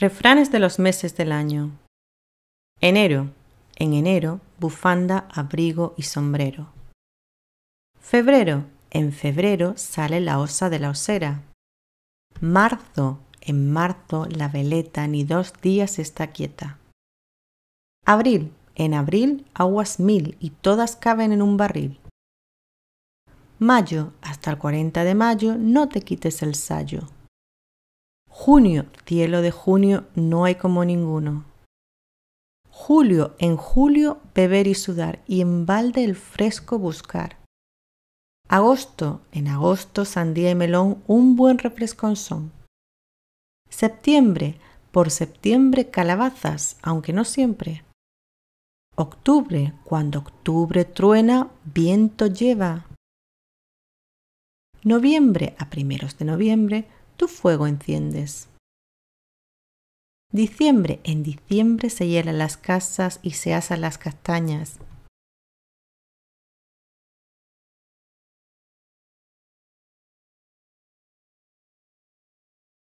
Refranes de los meses del año. Enero. En enero, bufanda, abrigo y sombrero. Febrero. En febrero sale la osa de la osera. Marzo. En marzo la veleta ni dos días está quieta. Abril. En abril aguas mil y todas caben en un barril. Mayo. Hasta el 40 de mayo no te quites el sayo. Junio, cielo de junio, no hay como ninguno. Julio, en julio, beber y sudar, y en balde el fresco buscar. Agosto, en agosto, sandía y melón, un buen refresconzón. Septiembre, por septiembre, calabazas, aunque no siempre. Octubre, cuando octubre truena, viento lleva. Noviembre, a primeros de noviembre, tu fuego enciendes. Diciembre en diciembre se hielan las casas y se asan las castañas.